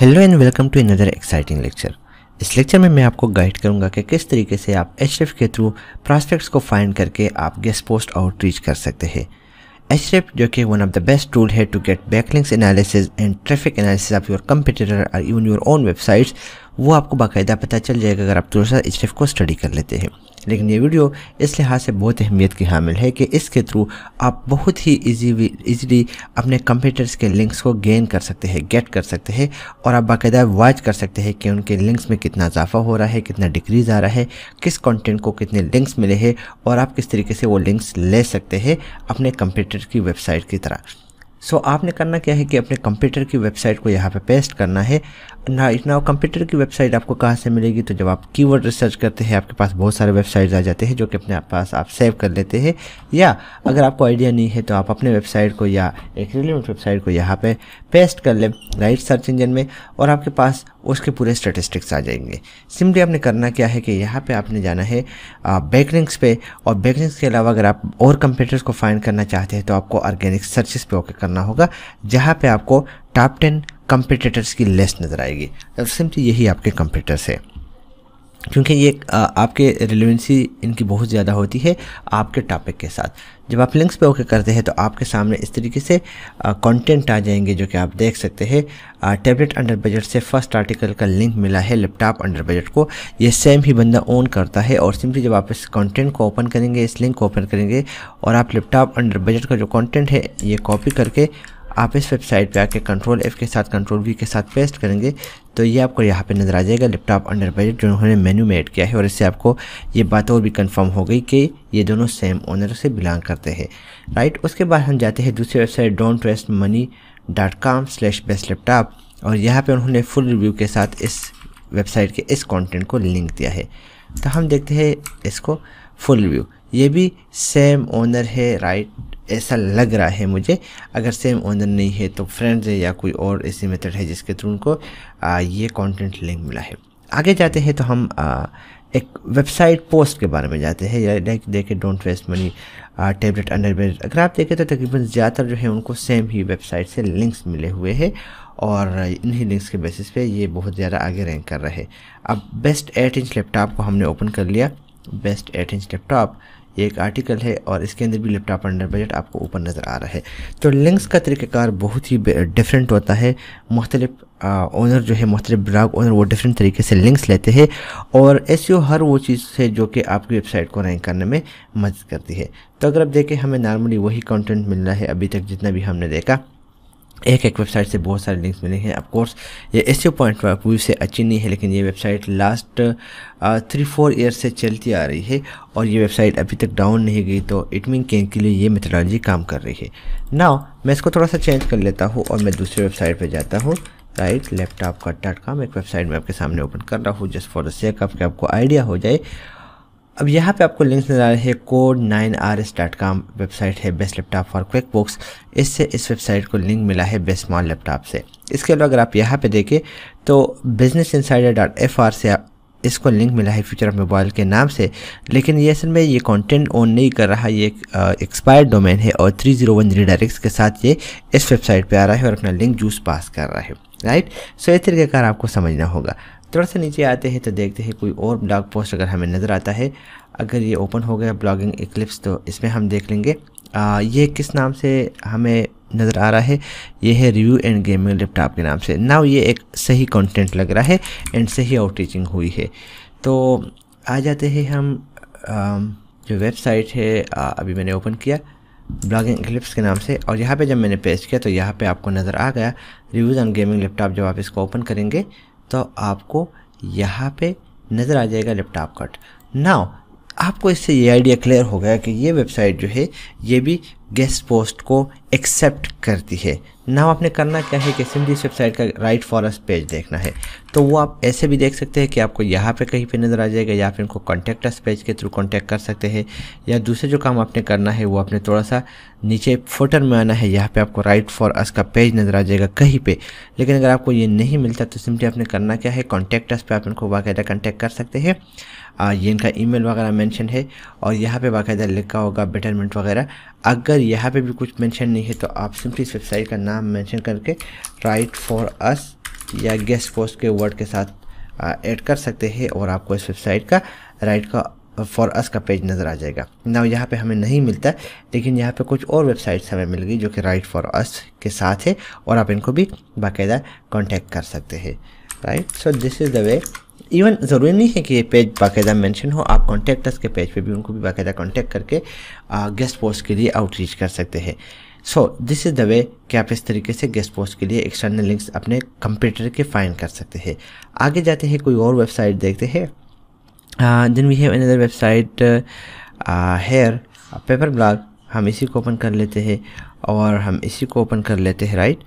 hello and welcome to another exciting lecture इस lecture में मैं आपको गाइड करूंगा कि किस तरीके से आप एच के थ्रू प्रॉस्पेक्ट्स को फाइंड करके आप गेस्ट पोस्ट आउटरीच कर सकते हैं एच जो कि one of the best tool है to get backlinks analysis and traffic analysis of your computer और इवन योर ओन वेबसाइट्स वो आपको बाकायदा पता चल जाएगा अगर आप थोड़ा सा एच को स्टडी कर लेते हैं लेकिन ये वीडियो इस लिहाज से बहुत अहमियत की हामिल है कि इसके थ्रू आप बहुत ही ईजी इजीली अपने कंप्यूटर्स के लिंक्स को गेन कर सकते हैं गेट कर सकते हैं और आप बाकायदा वॉच कर सकते हैं कि उनके लिंक्स में कितना इजाफा हो रहा है कितना डिक्रीज़ आ रहा है किस कंटेंट को कितने लिंक्स मिले हैं और आप किस तरीके से वो लिंक्स ले सकते हैं अपने कंप्यूटर की वेबसाइट की तरह सो so, आपने करना क्या है कि अपने कंप्यूटर की वेबसाइट को यहाँ पे पेस्ट करना है ना इतना कंप्यूटर की वेबसाइट आपको कहाँ से मिलेगी तो जब आप कीवर्ड रिसर्च करते हैं आपके पास बहुत सारे वेबसाइट्स आ जाते हैं जो कि अपने आप पास आप सेव कर लेते हैं या अगर आपको आइडिया नहीं है तो आप अपने वेबसाइट को या एक रिलेवेंट वेबसाइट को यहाँ पे पेस्ट कर लें राइट सर्च इंजन में और आपके पास उसके पूरे स्टेटिस्टिक्स आ जाएंगे सिंपली आपने करना क्या है कि यहाँ पर आपने जाना है बैकलिंग्स पे और बैकलिंग्स के अलावा अगर आप और कंप्यूटर्स को फाइंड करना चाहते हैं तो आपको ऑर्गेनिक सर्चिस पे ओके करना होगा जहाँ पर आपको टॉप टेन कंपटीटर्स की लेस नज़र आएगी सिंपली तो यही आपके कंपटीटर्स है क्योंकि ये आपके रिलेवेंसी इनकी बहुत ज़्यादा होती है आपके टॉपिक के साथ जब आप लिंक्स पे ओके करते हैं तो आपके सामने इस तरीके से कंटेंट आ जाएंगे जो कि आप देख सकते हैं टैबलेट अंडर बजट से फर्स्ट आर्टिकल का लिंक मिला है लैपटॉप अंडर बजट को ये सेम ही बंदा ओन करता है और सिंपली जब आप इस कंटेंट को ओपन करेंगे इस लिंक को ओपन करेंगे और आप लैपटॉप अंडर बजट का जो कॉन्टेंट है ये कॉपी करके आप इस वेबसाइट पे आके कंट्रोल एफ़ के साथ कंट्रोल वी के साथ पेस्ट करेंगे तो ये आपको यहाँ पे नज़र आ जाएगा लैपटॉप अंडर बजट जो उन्होंने मेन्यू में ऐड किया है और इससे आपको ये बात और भी कंफर्म हो गई कि ये दोनों सेम ओनर से बिलोंग करते हैं राइट उसके बाद हम जाते हैं दूसरी website don't waste money dot com slash best laptop और यहाँ पर उन्होंने फुल रिव्यू के साथ इस वेबसाइट के इस कॉन्टेंट को लिंक दिया है तो हम देखते हैं इसको फुल रिव्यू ये भी सेम ओनर है राइट ऐसा लग रहा है मुझे अगर सेम ओनर नहीं है तो फ्रेंड्स है या कोई और ऐसी मेथड है जिसके थ्रू उनको ये कंटेंट लिंक मिला है आगे जाते हैं तो हम आ, एक वेबसाइट पोस्ट के बारे में जाते हैं लाइक देखें don't waste money tablet underwear अगर आप देखें तो तकरीबन ज़्यादातर जो है उनको सेम ही वेबसाइट से लिंक्स मिले हुए हैं और इन्हीं लिंक्स के बेसिस पे ये बहुत ज़्यादा आगे रैंक कर रहे हैं अब बेस्ट एट इंच लैपटॉप को हमने ओपन कर लिया बेस्ट एट इंच लैपटॉप ये एक आर्टिकल है और इसके अंदर भी लैपटॉप अंडर बजट आपको ऊपर नज़र आ रहा है तो लिंक्स का तरीक़ार बहुत ही डिफरेंट होता है मुख्तलिफ ओनर जो है मुख्तलिफ ब्लॉग ओनर वो डिफरेंट तरीके से लिंक्स लेते हैं और एस e हर वो चीज़ है जो कि आपकी वेबसाइट को रैंक करने में मदद करती है तो अगर आप देखें हमें नॉर्मली वही कंटेंट मिल रहा है अभी तक जितना भी हमने देखा एक एक वेबसाइट से बहुत सारे लिंक्स मिले हैं ऑफकोर्स ये एस पॉइंट ऑफ व्यू से अच्छी नहीं है लेकिन ये website last three four year से चलती आ रही है और ये वेबसाइट अभी तक डाउन नहीं गई तो इट मीन केन के लिए ये मेथडोलॉजी काम कर रही है नाउ मैं इसको थोड़ा सा चेंज कर लेता हूँ और मैं दूसरी वेबसाइट पर जाता हूँ राइट लैपटॉप का डॉट कॉम एक वेबसाइट मैं आपके सामने ओपन कर रहा हूँ just for the sake of आपको आइडिया हो जाए अब यहाँ पे आपको लिंक नजर आ रहे हैं code nine R S dot com website है best laptop for quick books इससे इस वेबसाइट को लिंक मिला है बेस्ट स्मॉल लैपटॉप से इसके अलावा अगर आप यहाँ पे देखें तो Business Insider dot F R से आप इसको लिंक मिला है फ्यूचर ऑफ मोबाइल के नाम से लेकिन ये असल में ये कंटेंट ओन नहीं कर रहा ये एक्सपायर्ड डोमेन है और three zero one zero directs के साथ ये इस वेबसाइट पे आ रहा है और अपना लिंक जूस पास कर रहा है राइट सो इस तरीके का आपको समझना होगा थोड़ा सा नीचे आते हैं तो देखते हैं कोई और ब्लॉग पोस्ट अगर हमें नज़र आता है अगर ये ओपन हो गया ब्लॉगिंग एक्लिप्स तो इसमें हम देख लेंगे आ, ये किस नाम से हमें नज़र आ रहा है ये है रिव्यू एंड गेमिंग लैपटॉप के नाम से नाउ ये एक सही कंटेंट लग रहा है एंड सही टीचिंग हुई है तो आ जाते हैं हम आ, जो वेबसाइट है आ, अभी मैंने ओपन किया ब्लॉगिंग क्लिप्स के नाम से और यहाँ पे जब मैंने पेस्ट किया तो यहाँ पे आपको नज़र आ गया रिव्यूज़ ऑन गेमिंग लैपटॉप जब आप इसको ओपन करेंगे तो आपको यहाँ पे नज़र आ जाएगा लैपटॉप कट नाउ आपको इससे ये आइडिया क्लियर हो गया कि ये वेबसाइट जो है ये भी गेस्ट पोस्ट को एक्सेप्ट करती है नाउ आपने करना क्या है कि सिंपली वेबसाइट का राइट फॉरस पेज देखना है तो वो आप ऐसे भी देख सकते हैं कि आपको यहाँ पे कहीं पे नज़र आ जाएगा या फिर इनको कॉन्टैक्ट अस पेज के थ्रू कॉन्टैक्ट कर सकते हैं या दूसरे जो काम आपने करना है वो आपने थोड़ा सा नीचे फोटर में आना है यहाँ पे आपको राइट फॉर अस का पेज नज़र आ जाएगा कहीं पे लेकिन अगर आपको ये नहीं मिलता तो सिंपली आपने करना क्या है कॉन्टैक्ट अस पे आप इनको बाकायदा कॉन्टैक्ट कर सकते हैं ये इनका ईमेल वगैरह मेंशन है और यहाँ पे बाकायदा लिखा होगा बेटरमेंट वगैरह अगर अगर यहाँ पे भी कुछ मेंशन नहीं है तो आप सिंपली इस वेबसाइट का नाम मेंशन करके राइट फॉर अस या गेस्ट पोस्ट के वर्ड के साथ ऐड कर सकते हैं और आपको इस वेबसाइट का राइट का फॉर अस का पेज नज़र आ जाएगा ना यहाँ पे हमें नहीं मिलता लेकिन यहाँ पे कुछ और वेबसाइट्स हमें मिल गई जो कि राइट फॉर अस के साथ है और आप इनको भी बाकायदा कॉन्टेक्ट कर सकते हैं right so this is the way even ज़रूरी नहीं है कि ये पेज बाकायदा मेंशन हो आप कॉन्टैक्टर्स के पेज पे भी उनको भी बाकायदा कॉन्टेक्ट करके गेस्ट पोस्ट के लिए आउटरीच कर सकते हैं so this is the way कि आप इस तरीके से गेस्ट पोस्ट के लिए एक्सटर्नल लिंक्स अपने कंप्यूटर के फाइंड कर सकते हैं आगे जाते हैं कोई और वेबसाइट देखते हैं then we have another website here paper blog हम इसी को ओपन कर लेते हैं और हम इसी को ओपन कर लेते हैं राइट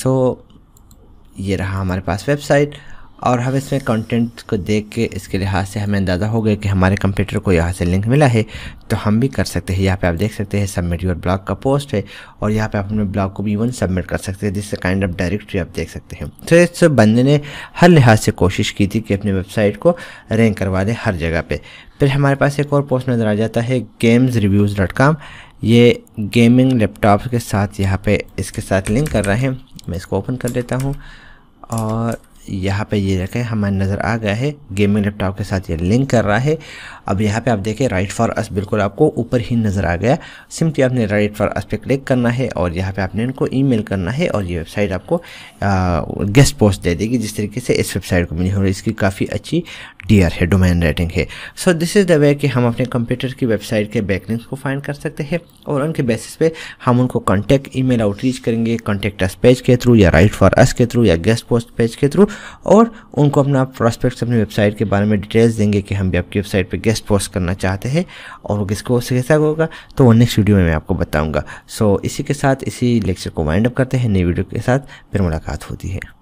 सो ये रहा हमारे पास वेबसाइट और हम इसमें कंटेंट को देख के इसके लिहाज से हमें अंदाज़ा हो गया कि हमारे कंप्यूटर को यहाँ से लिंक मिला है तो हम भी कर सकते हैं यहाँ पे आप देख सकते हैं सबमिट योर ब्लॉग का पोस्ट है और यहाँ पे आप अपने ब्लॉग को भी इवन सबमिट कर सकते हैं जिससे काइंड ऑफ डायरेक्टरी आप देख सकते हैं तो इस बंदे ने हर लिहाज से कोशिश की थी कि अपनी वेबसाइट को रैंक करवा दें हर जगह पर फिर हमारे पास एक और पोस्ट नज़र आ जाता है गेम्स रिव्यूज़ डॉट कॉम ये गेमिंग लैपटॉप के साथ यहाँ पर इसके साथ लिंक कर रहा है मैं इसको ओपन कर लेता हूँ और यहाँ पे ये रखें हमारे नज़र आ गया है गेमिंग लैपटॉप के साथ ये लिंक कर रहा है अब यहाँ पे आप देखें राइट फॉर अस बिल्कुल आपको ऊपर ही नज़र आ गया सिंपली आपने राइट फॉर अस पे क्लिक करना है और यहाँ पे आपने इनको ईमेल करना है और ये वेबसाइट आपको गेस्ट पोस्ट दे देगी जिस तरीके से इस वेबसाइट को मिली हो इसकी काफ़ी अच्छी डियर है डोमेन रेटिंग है so this is the way कि हम अपने कंप्यूटर की वेबसाइट के बैकलिंग्स को फाइंड कर सकते हैं और उनके बेसिस पे हम उनको कॉन्टैक्ट मेल आउटरीच करेंगे कॉन्टैक्ट अस पेज के थ्रू या राइट फॉर अस के थ्रू या गेस्ट पोस्ट पेज के थ्रू और उनको अपना प्रोस्पेक्ट्स अपनी वेबसाइट के बारे में डिटेल्स देंगे कि हम भी आपकी वेबसाइट पर गेस्ट गेस्ट पोस्ट करना चाहते हैं और वो किसको कैसा होगा तो वो नेक्स्ट वीडियो में मैं आपको बताऊँगा सो so, इसी के साथ इसी लेक्चर को वाइंड अप करते हैं नई वीडियो के साथ फिर मुलाकात होती है